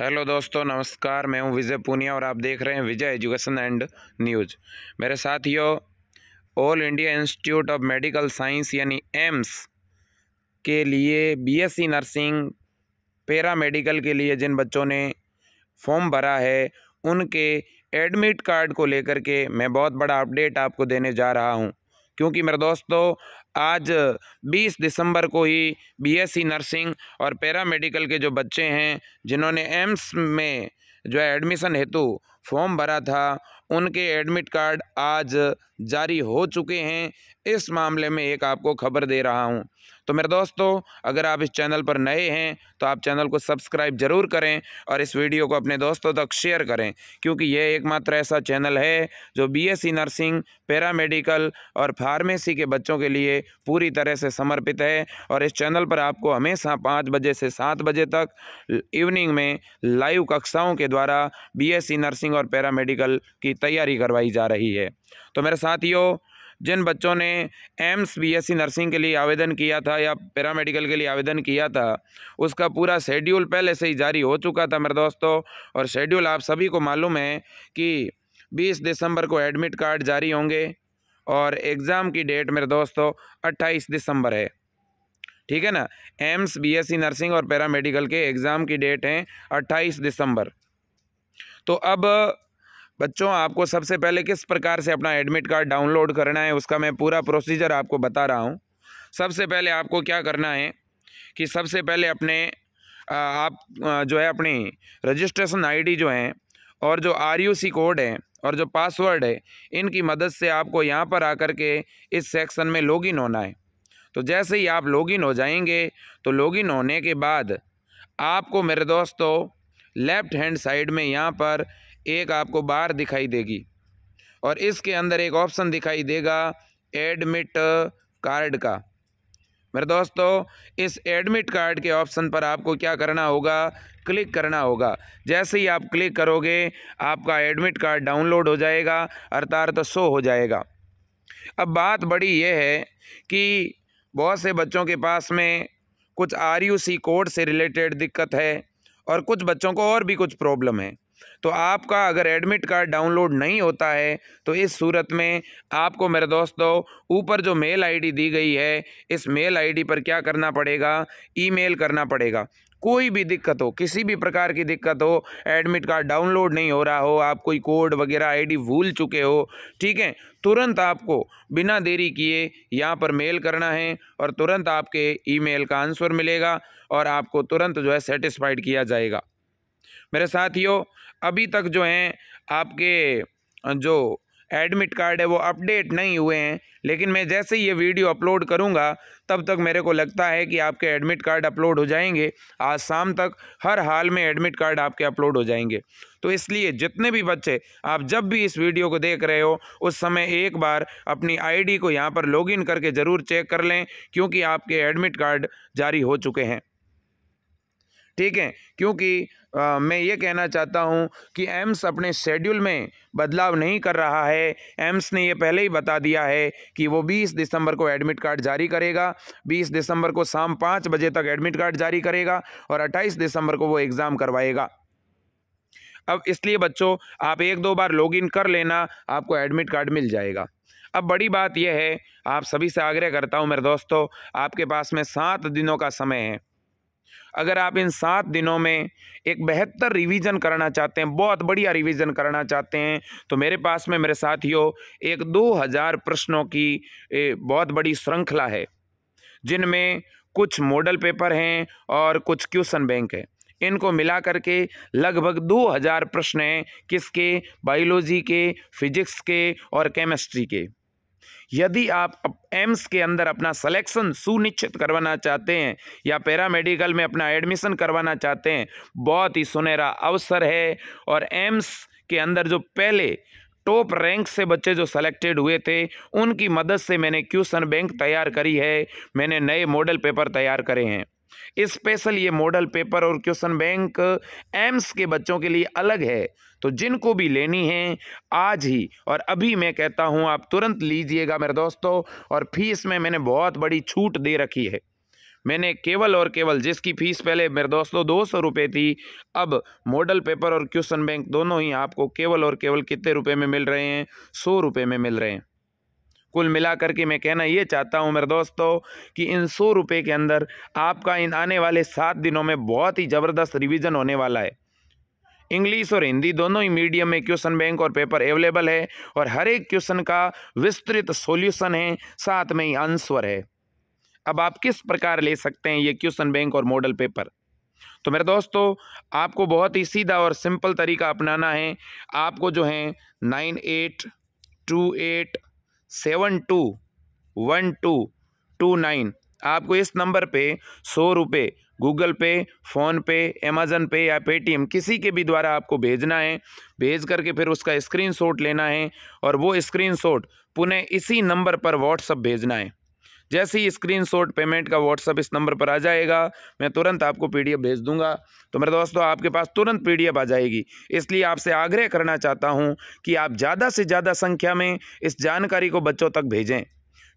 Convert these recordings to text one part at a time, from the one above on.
hello दोस्तों नमस्कार मैं हूं विजय पूनिया और आप देख रहे हैं विजय एजुकेशन एंड न्यूज मेरे साथियों All India Institute of Medical Science यानी एम्स के लिए बीएससी नर्सिंग पैरा मेडिकल के लिए जिन बच्चों ने फॉर्म भरा है उनके एडमिट कार्ड को लेकर के मैं बहुत बड़ा अपडेट आपको देने जा रहा हूँ क्योंकि मेरे दोस्तों आज 20 दिसंबर को ही बीएससी नर्सिंग और पैरामेडिकल के जो बच्चे हैं जिन्होंने एम्स में जो है एडमिशन हेतु फॉर्म भरा था उनके एडमिट कार्ड आज जारी हो चुके हैं इस मामले में एक आपको खबर दे रहा हूं तो मेरे दोस्तों अगर आप इस चैनल पर नए हैं तो आप चैनल को सब्सक्राइब ज़रूर करें और इस वीडियो को अपने दोस्तों तक शेयर करें क्योंकि यह एकमात्र ऐसा चैनल है जो बीएससी e नर्सिंग पैरामेडिकल और फार्मेसी के बच्चों के लिए पूरी तरह से समर्पित है और इस चैनल पर आपको हमेशा पाँच बजे से सात बजे तक इवनिंग में लाइव कक्षाओं के द्वारा बी e नर्सिंग और पैरामेडिकल की तैयारी करवाई जा रही है तो मेरे साथियों जिन बच्चों ने एम्स बीएससी e नर्सिंग के लिए आवेदन किया था या पैरामेडिकल के लिए आवेदन किया था उसका पूरा शेड्यूल पहले से ही जारी हो चुका था मेरे दोस्तों और शेड्यूल आप सभी को मालूम है कि 20 दिसंबर को एडमिट कार्ड जारी होंगे और एग्ज़ाम की डेट मेरे दोस्तों 28 दिसंबर है ठीक है ना एम्स बीएससी e नर्सिंग और पैरामेडिकल के एग्ज़ाम की डेट हैं 28 दिसंबर तो अब बच्चों आपको सबसे पहले किस प्रकार से अपना एडमिट कार्ड डाउनलोड करना है उसका मैं पूरा प्रोसीजर आपको बता रहा हूँ सबसे पहले आपको क्या करना है कि सबसे पहले अपने आप जो है अपनी रजिस्ट्रेशन आईडी जो है और जो आरयूसी कोड है और जो पासवर्ड है इनकी मदद से आपको यहाँ पर आकर के इस सेक्शन में लॉगिन होना है तो जैसे ही आप लॉगिन हो जाएंगे तो लॉगिन होने के बाद आपको मेरे दोस्तों लेफ्ट हैंड साइड में यहाँ पर एक आपको बार दिखाई देगी और इसके अंदर एक ऑप्शन दिखाई देगा एडमिट कार्ड का मेरे दोस्तों इस एडमिट कार्ड के ऑप्शन पर आपको क्या करना होगा क्लिक करना होगा जैसे ही आप क्लिक करोगे आपका एडमिट कार्ड डाउनलोड हो जाएगा अर्थात शो हो जाएगा अब बात बड़ी यह है कि बहुत से बच्चों के पास में कुछ आर कोड से रिलेटेड दिक्कत है और कुछ बच्चों को और भी कुछ प्रॉब्लम है तो आपका अगर एडमिट कार्ड डाउनलोड नहीं होता है तो इस सूरत में आपको मेरे दोस्तों ऊपर जो मेल आईडी दी गई है इस मेल आईडी पर क्या करना पड़ेगा ईमेल करना पड़ेगा कोई भी दिक्कत हो किसी भी प्रकार की दिक्कत हो एडमिट कार्ड डाउनलोड नहीं हो रहा हो आप कोई कोड वगैरह आईडी भूल चुके हो ठीक है तुरंत आपको बिना देरी किए यहाँ पर मेल करना है और तुरंत आपके ईमेल का आंसर मिलेगा और आपको तुरंत जो है सेटिस्फाइड किया जाएगा मेरे साथियों अभी तक जो हैं आपके जो एडमिट कार्ड है वो अपडेट नहीं हुए हैं लेकिन मैं जैसे ही ये वीडियो अपलोड करूँगा तब तक मेरे को लगता है कि आपके एडमिट कार्ड अपलोड हो जाएंगे आज शाम तक हर हाल में एडमिट कार्ड आपके अपलोड हो जाएंगे तो इसलिए जितने भी बच्चे आप जब भी इस वीडियो को देख रहे हो उस समय एक बार अपनी आईडी को यहाँ पर लॉगिन करके ज़रूर चेक कर लें क्योंकि आपके एडमिट कार्ड जारी हो चुके हैं ठीक है क्योंकि आ, मैं ये कहना चाहता हूँ कि एम्स अपने शेड्यूल में बदलाव नहीं कर रहा है एम्स ने ये पहले ही बता दिया है कि वो 20 दिसंबर को एडमिट कार्ड जारी करेगा 20 दिसंबर को शाम पाँच बजे तक एडमिट कार्ड जारी करेगा और 28 दिसंबर को वो एग्ज़ाम करवाएगा अब इसलिए बच्चों आप एक दो बार लॉग कर लेना आपको एडमिट कार्ड मिल जाएगा अब बड़ी बात यह है आप सभी से आग्रह करता हूँ मेरे दोस्तों आपके पास में सात दिनों का समय है अगर आप इन सात दिनों में एक बेहतर रिवीजन करना चाहते हैं बहुत बढ़िया रिवीजन करना चाहते हैं तो मेरे पास में मेरे साथियों एक दो हज़ार प्रश्नों की बहुत बड़ी श्रृंखला है जिनमें कुछ मॉडल पेपर हैं और कुछ क्वेश्चन बैंक है इनको मिला करके लगभग दो हजार प्रश्न हैं किसके बायोलॉजी के फिजिक्स के और केमिस्ट्री के यदि आप एम्स के अंदर अपना सिलेक्शन सुनिश्चित करवाना चाहते हैं या पैरामेडिकल में अपना एडमिशन करवाना चाहते हैं बहुत ही सुनहरा अवसर है और एम्स के अंदर जो पहले टॉप रैंक से बच्चे जो सेलेक्टेड हुए थे उनकी मदद से मैंने क्यूसन बैंक तैयार करी है मैंने नए मॉडल पेपर तैयार करे हैं स्पेशल ये मॉडल पेपर और क्वेश्चन बैंक एम्स के बच्चों के लिए अलग है तो जिनको भी लेनी है आज ही और अभी मैं कहता हूँ आप तुरंत लीजिएगा मेरे दोस्तों और फीस में मैंने बहुत बड़ी छूट दे रखी है मैंने केवल और केवल जिसकी फीस पहले मेरे दोस्तों दो सौ रुपये थी अब मॉडल पेपर और क्वेश्चन बैंक दोनों ही आपको केवल और केवल कितने रुपए में मिल रहे हैं सौ रुपये में मिल रहे हैं कुल मिला करके मैं कहना ये चाहता हूँ मेरे दोस्तों कि इन सौ रुपये के अंदर आपका इन आने वाले सात दिनों में बहुत ही ज़बरदस्त रिविज़न होने वाला है इंग्लिश और हिंदी दोनों ही मीडियम में क्वेश्चन बैंक और पेपर अवेलेबल है और हर एक क्वेश्चन का विस्तृत सॉल्यूशन है साथ में ही आंसर है अब आप किस प्रकार ले सकते हैं ये क्वेश्चन बैंक और मॉडल पेपर तो मेरे दोस्तों आपको बहुत ही सीधा और सिंपल तरीका अपनाना है आपको जो है nine eight two eight seven two one two two nine आपको इस नंबर पे सौ रुपये गूगल पे फ़ोन पे अमेज़न पे या पेटीएम किसी के भी द्वारा आपको भेजना है भेज करके फिर उसका स्क्रीनशॉट लेना है और वो स्क्रीनशॉट पुनः इसी नंबर पर व्हाट्सअप भेजना है जैसे ही स्क्रीनशॉट पेमेंट का व्हाट्सअप इस नंबर पर आ जाएगा मैं तुरंत आपको पीडीएफ भेज दूंगा तो मेरे दोस्तों आपके पास तुरंत पीडीएफ आ जाएगी इसलिए आपसे आग्रह करना चाहता हूँ कि आप ज़्यादा से ज़्यादा संख्या में इस जानकारी को बच्चों तक भेजें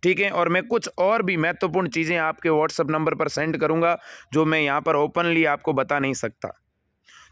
ठीक है और मैं कुछ और भी महत्वपूर्ण चीज़ें आपके व्हाट्सअप नंबर पर सेंड करूँगा जो मैं यहाँ पर ओपनली आपको बता नहीं सकता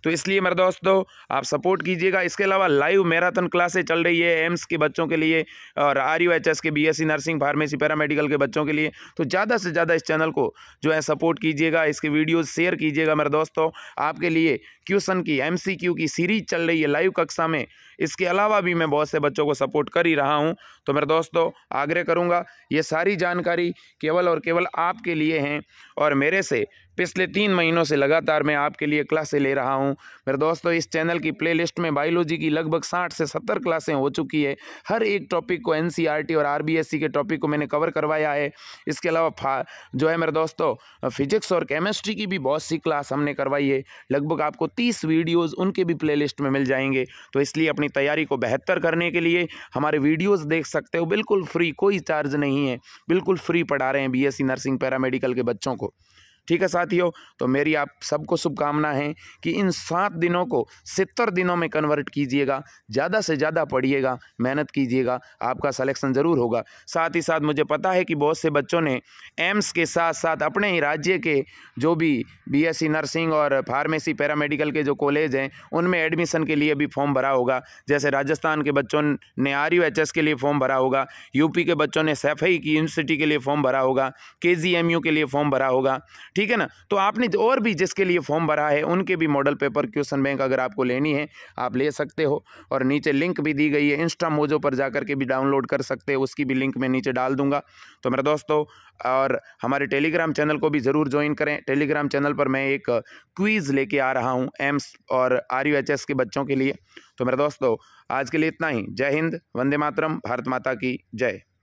तो इसलिए मेरे दोस्तों आप सपोर्ट कीजिएगा इसके अलावा लाइव मैराथन क्लासे चल रही है एम्स के बच्चों के लिए और आर यू एच एस के B S C nursing pharmacy paramedical के बच्चों के लिए तो ज़्यादा से ज़्यादा इस चैनल को जो है सपोर्ट कीजिएगा इसके वीडियोज़ शेयर कीजिएगा मेरे दोस्तों आपके लिए क्वेश्चन की एम सी क्यू की सीरीज चल रही है लाइव कक्षा में इसके अलावा भी मैं बहुत से बच्चों को सपोर्ट कर ही रहा हूँ तो मेरे दोस्तों आग्रह करूँगा ये सारी जानकारी केवल और केवल आपके लिए हैं और मेरे से पिछले तीन महीनों से लगातार मैं आपके लिए क्लासें ले रहा हूँ मेरे दोस्तों इस चैनल की प्लेलिस्ट में बायोलॉजी की लगभग साठ से सत्तर क्लासें हो चुकी है हर एक टॉपिक को एन और आर के टॉपिक को मैंने कवर करवाया है इसके अलावा जो है मेरे दोस्तों फिजिक्स और केमिस्ट्री की भी बहुत सी क्लास हमने करवाई है लगभग आपको तीस वीडियोज़ उनके भी प्ले में मिल जाएंगे तो इसलिए अपनी अपनी तैयारी को बेहतर करने के लिए हमारे वीडियोस देख सकते हो बिल्कुल फ्री कोई चार्ज नहीं है बिल्कुल फ्री पढ़ा रहे हैं बीएससी नर्सिंग पैरामेडिकल के बच्चों को ठीक है साथियों तो मेरी आप सबको शुभकामना है कि इन सात दिनों को सितर दिनों में कन्वर्ट कीजिएगा ज़्यादा से ज़्यादा पढ़िएगा मेहनत कीजिएगा आपका सलेक्शन ज़रूर होगा साथ ही साथ मुझे पता है कि बहुत से बच्चों ने एम्स के साथ साथ अपने ही राज्य के जो भी बी नर्सिंग और फार्मेसी पैरामेडिकल के जो कॉलेज हैं उनमें एडमिशन के लिए भी फॉर्म भरा होगा जैसे राजस्थान के बच्चों ने आर के लिए फॉर्म भरा होगा यूपी के बच्चों ने सैफई की यूनिवर्सिटी के लिए फॉर्म भरा होगा के के लिए फॉर्म भरा होगा ठीक है ना तो आपने और भी जिसके लिए फॉर्म भरा है उनके भी मॉडल पेपर क्वेश्चन बैंक अगर आपको लेनी है आप ले सकते हो और नीचे लिंक भी दी गई है इंस्टा मोजो पर जाकर के भी डाउनलोड कर सकते हो उसकी भी लिंक मैं नीचे डाल दूंगा तो मेरे दोस्तों और हमारे टेलीग्राम चैनल को भी ज़रूर ज्वाइन करें टेलीग्राम चैनल पर मैं एक क्वीज़ लेके आ रहा हूँ एम्स और आर के बच्चों के लिए तो मेरे दोस्तों आज के लिए इतना ही जय हिंद वंदे मातरम भारत माता की जय